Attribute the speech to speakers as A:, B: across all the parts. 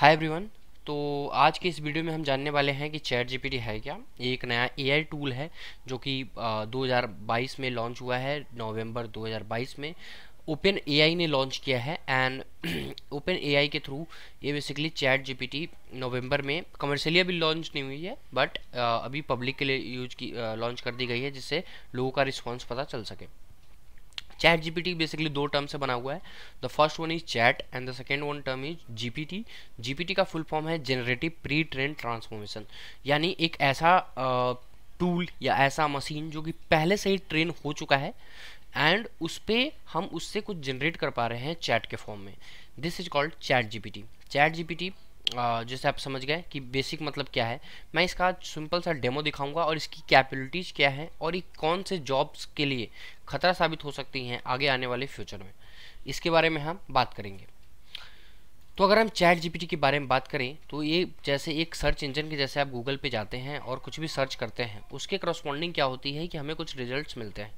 A: hi everyone तो आज के इस वीडियो में हम जानने वाले हैं कि चैट जीपीटी है क्या एक नया एआई टूल है जो कि 2022 में लॉन्च हुआ है नवंबर 2022 में ओपन एआई ने लॉन्च किया है एंड ओपन एआई के थ्रू ये बेसिकली चैट जीपीटी नवंबर में कमर्शियली अभी लॉन्च नहीं हुई है बट अभी पब्लिक के लिए यूज की लॉन्च कर दी गई है जिससे लोगों का रिस्पॉन्स पता चल सके चैट जीपीटी बेसिकली दो टर्म से बना हुआ है the first one is chat and the second one term is GPT GPT का फुल फॉर्म है जेनरेटिव प्री ट्रेन ट्रांसफॉर्मेशन यानी एक ऐसा टूल uh, या ऐसा मशीन जो कि पहले से ही ट्रेन हो चुका है एंड उस पर हम उससे कुछ जनरेट कर पा रहे हैं चैट के फॉर्म में this is called chat GPT chat GPT जैसे आप समझ गए कि बेसिक मतलब क्या है मैं इसका सिंपल सा डेमो दिखाऊंगा और इसकी कैपेबिलिटीज़ क्या है और ये कौन से जॉब्स के लिए खतरा साबित हो सकती हैं आगे आने वाले फ्यूचर में इसके बारे में हम बात करेंगे तो अगर हम चैट जी के बारे में बात करें तो ये जैसे एक सर्च इंजन के जैसे आप गूगल पे जाते हैं और कुछ भी सर्च करते हैं उसके करस्पॉन्डिंग क्या होती है कि हमें कुछ रिजल्ट्स मिलते हैं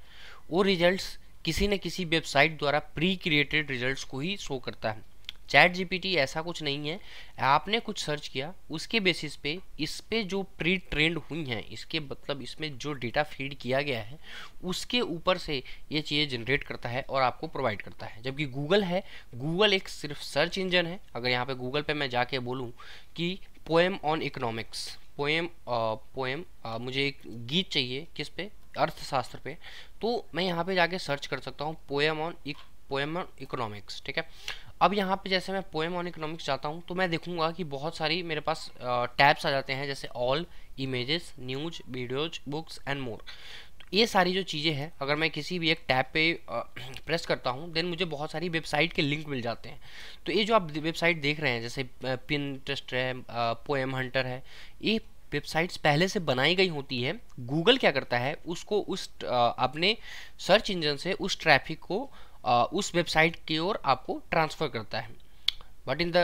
A: वो रिजल्ट्स किसी न किसी वेबसाइट द्वारा प्री क्रिएटेड रिजल्ट्स को ही शो करता है चैट जीपीटी ऐसा कुछ नहीं है आपने कुछ सर्च किया उसके बेसिस पे इस पर जो प्री ट्रेंड हुई हैं इसके मतलब इसमें जो डेटा फीड किया गया है उसके ऊपर से ये चीज़ें जनरेट करता है और आपको प्रोवाइड करता है जबकि गूगल है गूगल एक सिर्फ सर्च इंजन है अगर यहाँ पे गूगल पे मैं जाके बोलूँ कि poem on economics poem poem मुझे एक गीत चाहिए किस पे अर्थशास्त्र पे तो मैं यहाँ पे जाके सर्च कर सकता हूँ poem on poem on economics ठीक है अब यहाँ पे जैसे मैं पोएम ऑन इकोनॉमिक्स जाता हूँ तो मैं देखूँगा कि बहुत सारी मेरे पास टैब्स आ जाते हैं जैसे all images news videos books and more ये सारी जो चीज़ें हैं अगर मैं किसी भी एक टैब पे प्रेस करता हूँ देन मुझे बहुत सारी वेबसाइट के लिंक मिल जाते हैं तो ये जो आप वेबसाइट देख रहे हैं जैसे पिन ट्रस्ट है पोएम हंटर है ये वेबसाइट्स पहले से बनाई गई होती है गूगल क्या करता है उसको उस अपने सर्च इंजन से उस ट्रैफिक को उस वेबसाइट की ओर आपको ट्रांसफ़र करता है but in the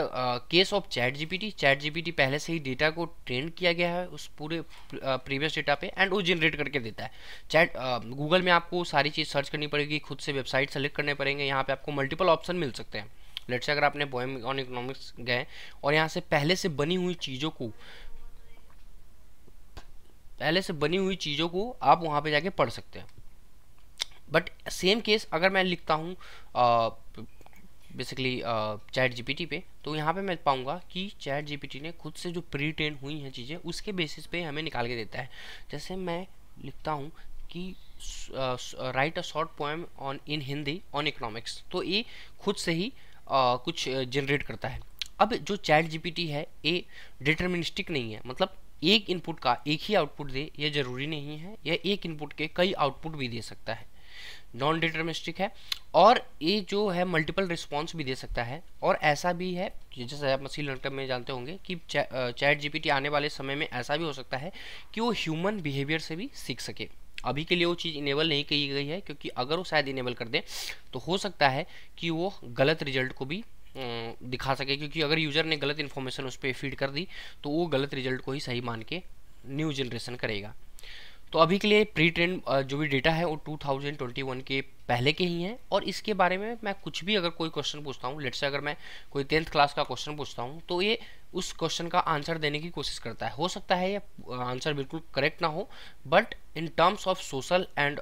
A: case of chat GPT chat GPT पहले से ही डेटा को ट्रेन किया गया है उस पूरे प्रीवियस डेटा पे एंड वो जनरेट करके देता है चैट गूगल में आपको सारी चीज़ सर्च करनी पड़ेगी खुद से वेबसाइट सेलेक्ट करने पड़ेंगे यहाँ पे आपको मल्टीपल ऑप्शन मिल सकते हैं लेट से अगर आपने बॉयम ऑन इकोनॉमिक्स गए और यहाँ से पहले से बनी हुई चीज़ों को पहले से बनी हुई चीज़ों को आप वहाँ पर जाके पढ़ सकते हैं बट सेम केस अगर मैं लिखता हूँ बेसिकली चैट जी पे तो यहाँ पे मैं पाऊँगा कि चैट जी ने खुद से जो प्री ट्रेन हुई हैं चीज़ें उसके बेसिस पे हमें निकाल के देता है जैसे मैं लिखता हूँ कि write a short poem on in Hindi on economics तो ये खुद से ही uh, कुछ जनरेट करता है अब जो चैट जी है ये डिटर्मिनिस्टिक नहीं है मतलब एक इनपुट का एक ही आउटपुट दे यह ज़रूरी नहीं है यह एक इनपुट के कई आउटपुट भी दे सकता है नॉन डिटर्मिस्टिक है और ये जो है मल्टीपल रिस्पॉन्स भी दे सकता है और ऐसा भी है जैसे आप मसीह लड़का में जानते होंगे कि चैट जीपीटी आने वाले समय में ऐसा भी हो सकता है कि वो ह्यूमन बिहेवियर से भी सीख सके अभी के लिए वो चीज़ इनेबल नहीं की गई है क्योंकि अगर वो शायद इनेबल कर दें तो हो सकता है कि वो गलत रिजल्ट को भी दिखा सके क्योंकि अगर यूज़र ने गलत इन्फॉर्मेशन उस पर फीड कर दी तो वो गलत रिजल्ट को ही सही मान के न्यू जनरेशन करेगा तो अभी के लिए प्री ट्रेन जो भी डेटा है वो 2021 के पहले के ही हैं और इसके बारे में मैं कुछ भी अगर कोई क्वेश्चन पूछता हूँ लेट से अगर मैं कोई टेंथ क्लास का क्वेश्चन पूछता हूँ तो ये उस क्वेश्चन का आंसर देने की कोशिश करता है हो सकता है ये आंसर बिल्कुल करेक्ट ना हो but in terms of social and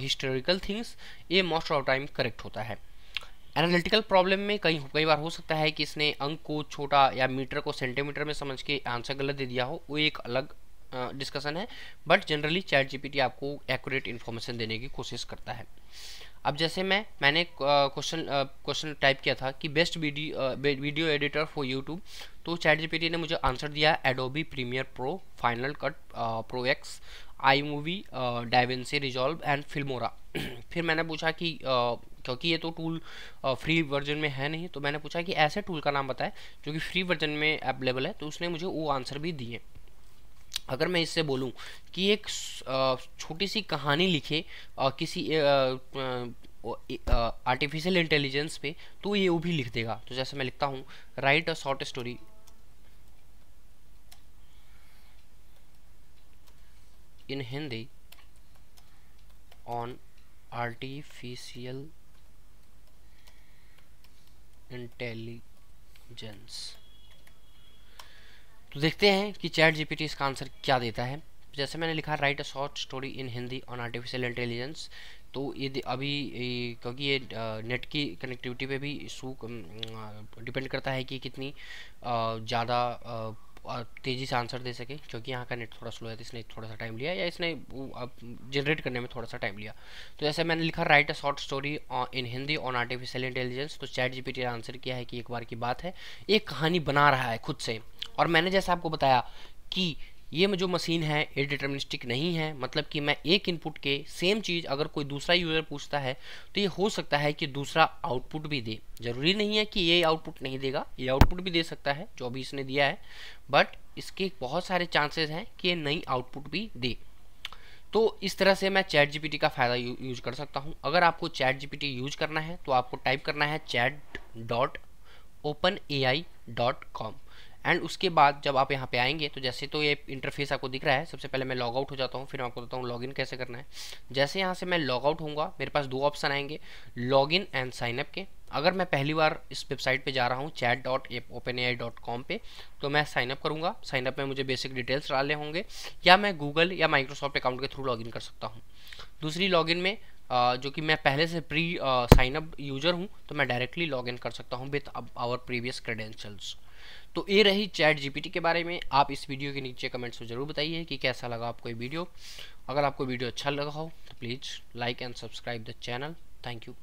A: historical things ये मोस्ट ऑफ टाइम करेक्ट होता है एनालिटिकल प्रॉब्लम में कई कई बार हो सकता है कि इसने अंक को छोटा या मीटर को सेंटीमीटर में समझ के आंसर गलत दे दिया हो वो एक अलग डिस्कशन है बट जनरली चैट जीपीटी आपको एक्यूरेट इन्फॉर्मेशन देने की कोशिश करता है अब जैसे मैं मैंने क्वेश्चन क्वेश्चन टाइप किया था कि best video editor for YouTube तो चैट जीपीटी ने मुझे आंसर दिया Adobe Premiere Pro Final Cut Pro X iMovie DaVinci Resolve and Filmora फिर मैंने पूछा कि uh, क्योंकि ये तो टूल फ्री वर्जन में है नहीं तो मैंने पूछा कि ऐसे टूल का नाम बताए जो कि फ्री वर्जन में अवेलेबल है तो उसने मुझे वो आंसर भी दिए अगर मैं इससे बोलूं कि एक छोटी सी कहानी लिखे किसी आर्टिफिशियल इंटेलिजेंस पे तो ये वो भी लिख देगा तो जैसे मैं लिखता हूँ write a short story in Hindi on artificial intelligence तो देखते हैं कि चैट जीपीटी इसका आंसर क्या देता है जैसे मैंने लिखा write a short story in Hindi on artificial intelligence तो ये अभी क्योंकि ये नेट की कनेक्टिविटी पे भी इशू डिपेंड करता है कि कितनी ज़्यादा तेज़ी से आंसर दे सके क्योंकि यहाँ का नेट थोड़ा स्लो है तो इसने थोड़ा सा टाइम लिया या इसने जनरेट करने में थोड़ा सा टाइम लिया तो जैसे मैंने लिखा write a short story in Hindi on artificial intelligence तो चैट जीपीटी ने आंसर किया है कि एक बार की बात है एक कहानी बना रहा है खुद से और मैंने जैसा आपको बताया कि ये जो मशीन है ये डिटर्मिनिस्टिक नहीं है मतलब कि मैं एक इनपुट के सेम चीज़ अगर कोई दूसरा यूज़र पूछता है तो ये हो सकता है कि दूसरा आउटपुट भी दे ज़रूरी नहीं है कि ये आउटपुट नहीं देगा ये आउटपुट भी दे सकता है जो अभी इसने दिया है बट इसके बहुत सारे चांसेस हैं कि ये नई आउटपुट भी दे तो इस तरह से मैं चैट जी का फ़ायदा यू, यूज कर सकता हूँ अगर आपको चैट जी यूज करना है तो आपको टाइप करना है chat dot open A I dot com and उसके बाद जब आप यहाँ पे आएंगे तो जैसे तो ये इंटरफेस आपको दिख रहा है सबसे पहले मैं लॉग आउट हो जाता हूँ फिर मैं आपको बताता हूँ लॉगिन कैसे करना है जैसे यहाँ से मैं लॉग आउट होऊंगा मेरे पास दो ऑप्शन आएंगे लॉगिन एंड साइनअप के अगर मैं पहली बार इस वेबसाइट पे जा रहा हूँ chat dot open A dot com पर तो मैं साइनअप करूँगा साइनअप में मुझे बेसिक डिटेल्स डालने होंगे या मैं गूगल या माइक्रोसॉफ्ट अकाउंट के थ्रू लॉगिन कर सकता हूँ दूसरी लॉगिन में जो कि मैं पहले से प्री साइनअप यूजर हूँ तो मैं डायरेक्टली लॉगिन कर सकता हूँ विथ आवर प्रीवियस क्रेडेंशियल्स तो ये रही चैट जीपीटी के बारे में आप इस वीडियो के नीचे कमेंट्स में ज़रूर बताइए कि कैसा लगा आपको ये वीडियो अगर आपको वीडियो अच्छा लगा हो तो please like and subscribe the channel thank you